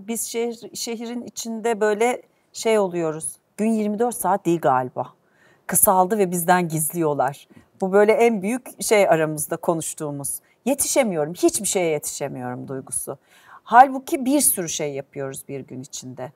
biz şehir, şehrin içinde böyle şey oluyoruz. Gün 24 saat değil galiba. Kısaldı ve bizden gizliyorlar. Bu böyle en büyük şey aramızda konuştuğumuz. Yetişemiyorum, hiçbir şeye yetişemiyorum duygusu. Halbuki bir sürü şey yapıyoruz bir gün içinde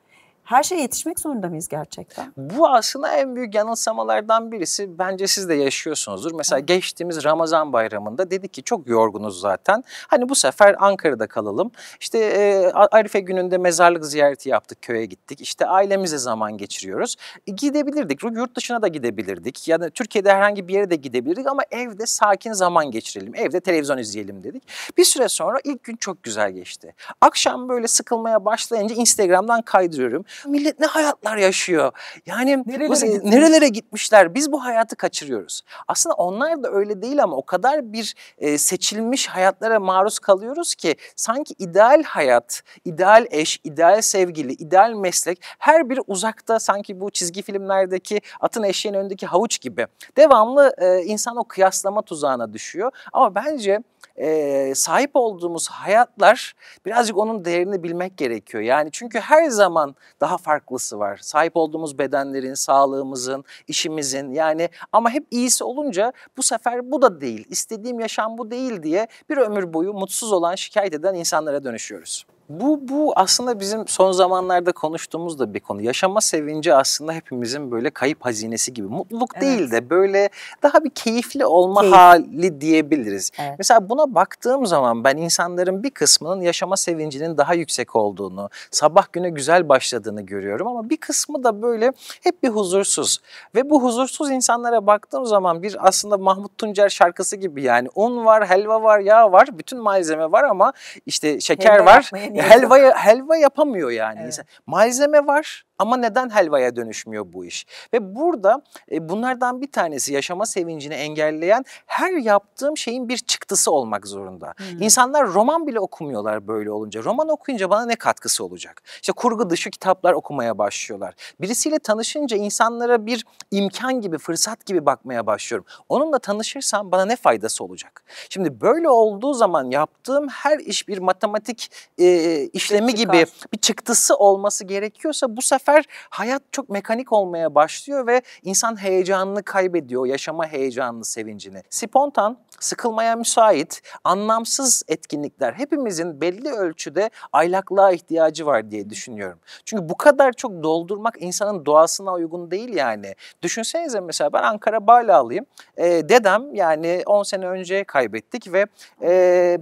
her şeye yetişmek zorunda mıyız gerçekten? Bu aslında en büyük yanılsamalardan birisi. Bence siz de yaşıyorsunuzdur. Mesela evet. geçtiğimiz Ramazan bayramında dedik ki çok yorgunuz zaten. Hani bu sefer Ankara'da kalalım. İşte e, Arife gününde mezarlık ziyareti yaptık, köye gittik. İşte ailemize zaman geçiriyoruz. E, gidebilirdik, yurt dışına da gidebilirdik. ya Yani Türkiye'de herhangi bir yere de gidebilirdik ama evde sakin zaman geçirelim. Evde televizyon izleyelim dedik. Bir süre sonra ilk gün çok güzel geçti. Akşam böyle sıkılmaya başlayınca Instagram'dan kaydırıyorum. Millet ne hayatlar yaşıyor. Yani nerelere, nasıl, gitmiş? nerelere gitmişler? Biz bu hayatı kaçırıyoruz. Aslında onlar da öyle değil ama o kadar bir e, seçilmiş hayatlara maruz kalıyoruz ki sanki ideal hayat, ideal eş, ideal sevgili, ideal meslek her biri uzakta sanki bu çizgi filmlerdeki atın eşeğin önündeki havuç gibi. Devamlı e, insan o kıyaslama tuzağına düşüyor. Ama bence e, sahip olduğumuz hayatlar birazcık onun değerini bilmek gerekiyor. Yani çünkü her zaman daha farklısı var. Sahip olduğumuz bedenlerin, sağlığımızın, işimizin yani ama hep iyisi olunca bu sefer bu da değil, İstediğim yaşam bu değil diye bir ömür boyu mutsuz olan, şikayet eden insanlara dönüşüyoruz. Bu, bu aslında bizim son zamanlarda konuştuğumuz da bir konu. Yaşama sevinci aslında hepimizin böyle kayıp hazinesi gibi. Mutluluk evet. değil de böyle daha bir keyifli olma Keyif. hali diyebiliriz. Evet. Mesela buna baktığım zaman ben insanların bir kısmının yaşama sevincinin daha yüksek olduğunu, sabah güne güzel başladığını görüyorum ama bir kısmı da böyle hep bir huzursuz. Ve bu huzursuz insanlara baktığım zaman bir aslında Mahmut Tuncer şarkısı gibi yani un var, helva var, yağ var, bütün malzeme var ama işte şeker helva var helva, helva yapamıyor yani. Evet. İnsan. Malzeme var ama neden helvaya dönüşmüyor bu iş? Ve burada e, bunlardan bir tanesi yaşama sevincini engelleyen her yaptığım şeyin bir çıktısı olmak zorunda. Hmm. İnsanlar roman bile okumuyorlar böyle olunca. Roman okuyunca bana ne katkısı olacak? İşte kurgu dışı kitaplar okumaya başlıyorlar. Birisiyle tanışınca insanlara bir imkan gibi, fırsat gibi bakmaya başlıyorum. Onunla tanışırsam bana ne faydası olacak? Şimdi böyle olduğu zaman yaptığım her iş bir matematik e, işlemi bir gibi bir çıktısı olması gerekiyorsa bu sefer sefer hayat çok mekanik olmaya başlıyor ve insan heyecanını kaybediyor, yaşama heyecanını, sevincini. Spontan sıkılmaya müsait, anlamsız etkinlikler hepimizin belli ölçüde aylaklığa ihtiyacı var diye düşünüyorum. Çünkü bu kadar çok doldurmak insanın doğasına uygun değil yani. Düşünsenize mesela ben Ankara Bağla'lıyım. E, ee, dedem yani 10 sene önce kaybettik ve e,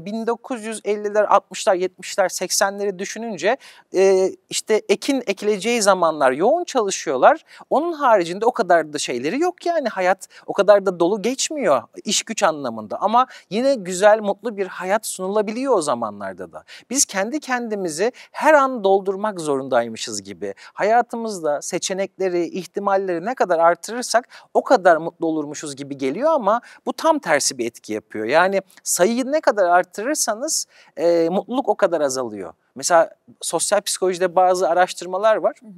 1950'ler, 60'lar, 70'ler, 80'leri düşününce e, işte ekin ekileceği zamanlar yoğun çalışıyorlar. Onun haricinde o kadar da şeyleri yok yani hayat o kadar da dolu geçmiyor iş güç anlamında anda ama yine güzel mutlu bir hayat sunulabiliyor o zamanlarda da. Biz kendi kendimizi her an doldurmak zorundaymışız gibi hayatımızda seçenekleri, ihtimalleri ne kadar artırırsak o kadar mutlu olurmuşuz gibi geliyor ama bu tam tersi bir etki yapıyor. Yani sayıyı ne kadar artırırsanız e, mutluluk o kadar azalıyor. Mesela sosyal psikolojide bazı araştırmalar var. Hı hı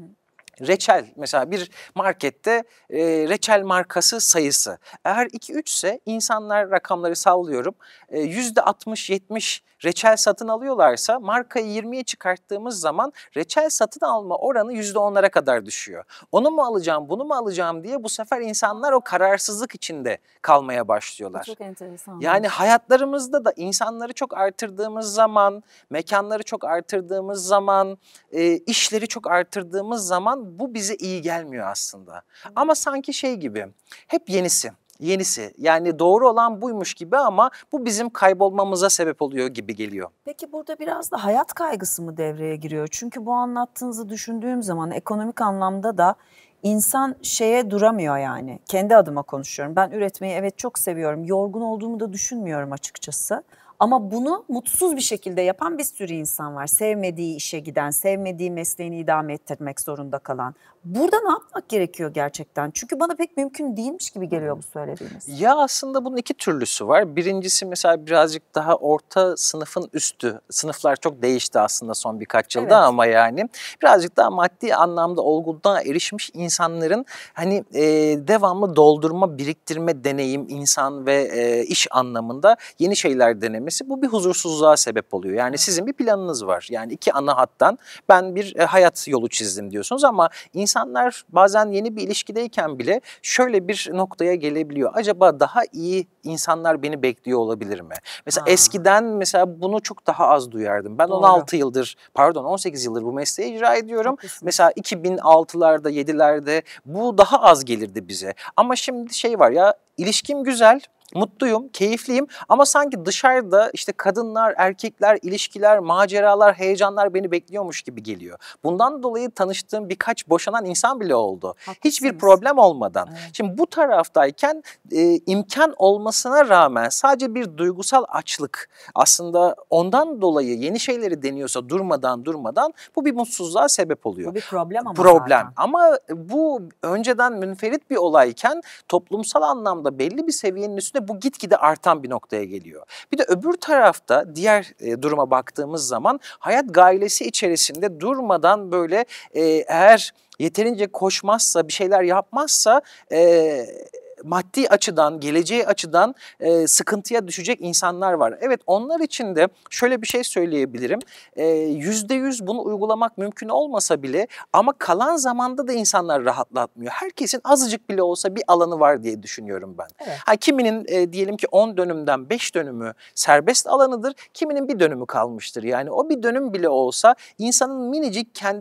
reçel mesela bir markette e, reçel markası sayısı. Eğer 2-3 ise insanlar rakamları sallıyorum e, yüzde %60-70 reçel satın alıyorlarsa markayı 20'ye çıkarttığımız zaman reçel satın alma oranı yüzde %10'lara kadar düşüyor. Onu mu alacağım bunu mu alacağım diye bu sefer insanlar o kararsızlık içinde kalmaya başlıyorlar. Çok enteresan. Yani hayatlarımızda da insanları çok artırdığımız zaman, mekanları çok artırdığımız zaman, e, işleri çok artırdığımız zaman bu bize iyi gelmiyor aslında. Ama sanki şey gibi hep yenisi yenisi. Yani doğru olan buymuş gibi ama bu bizim kaybolmamıza sebep oluyor gibi geliyor. Peki burada biraz da hayat kaygısı mı devreye giriyor? Çünkü bu anlattığınızı düşündüğüm zaman ekonomik anlamda da insan şeye duramıyor yani. Kendi adıma konuşuyorum. Ben üretmeyi evet çok seviyorum. Yorgun olduğumu da düşünmüyorum açıkçası. Ama bunu mutsuz bir şekilde yapan bir sürü insan var. Sevmediği işe giden, sevmediği mesleğini idame ettirmek zorunda kalan. Burada ne yapmak gerekiyor gerçekten? Çünkü bana pek mümkün değilmiş gibi geliyor bu söylediğiniz. Ya aslında bunun iki türlüsü var. Birincisi mesela birazcık daha orta sınıfın üstü. Sınıflar çok değişti aslında son birkaç yılda evet. ama yani birazcık daha maddi anlamda olgunluğa erişmiş insanların hani e, devamlı doldurma, biriktirme deneyim insan ve e, iş anlamında yeni şeyler denemi gelmesi bu bir huzursuzluğa sebep oluyor. Yani sizin bir planınız var. Yani iki ana hattan ben bir e, hayat yolu çizdim diyorsunuz ama insanlar bazen yeni bir ilişkideyken bile şöyle bir noktaya gelebiliyor. Acaba daha iyi insanlar beni bekliyor olabilir mi? Mesela ha. eskiden mesela bunu çok daha az duyardım. Ben Doğru. 16 yıldır pardon 18 yıldır bu mesleği icra ediyorum. Mesela 2006'larda 7'lerde bu daha az gelirdi bize. Ama şimdi şey var ya ilişkim güzel mutluyum, keyifliyim ama sanki dışarıda işte kadınlar, erkekler, ilişkiler, maceralar, heyecanlar beni bekliyormuş gibi geliyor. Bundan dolayı tanıştığım birkaç boşanan insan bile oldu. Haklısınız. Hiçbir problem olmadan. Evet. Şimdi bu taraftayken e, imkan olmasına rağmen sadece bir duygusal açlık aslında ondan dolayı yeni şeyleri deniyorsa durmadan durmadan bu bir mutsuzluğa sebep oluyor. Bu bir problem ama. Problem zaten. ama bu önceden münferit bir olayken toplumsal anlamda belli bir seviyenin üstünde ve bu gitgide artan bir noktaya geliyor. Bir de öbür tarafta diğer e, duruma baktığımız zaman hayat gailesi içerisinde durmadan böyle e, eğer yeterince koşmazsa, bir şeyler yapmazsa... E, maddi açıdan, geleceği açıdan e, sıkıntıya düşecek insanlar var. Evet onlar için de şöyle bir şey söyleyebilirim. E, yüzde yüz bunu uygulamak mümkün olmasa bile ama kalan zamanda da insanlar rahatlatmıyor. Herkesin azıcık bile olsa bir alanı var diye düşünüyorum ben. Evet. Ha, kiminin e, diyelim ki 10 dönümden 5 dönümü serbest alanıdır. Kiminin bir dönümü kalmıştır. Yani o bir dönüm bile olsa insanın minicik kendisi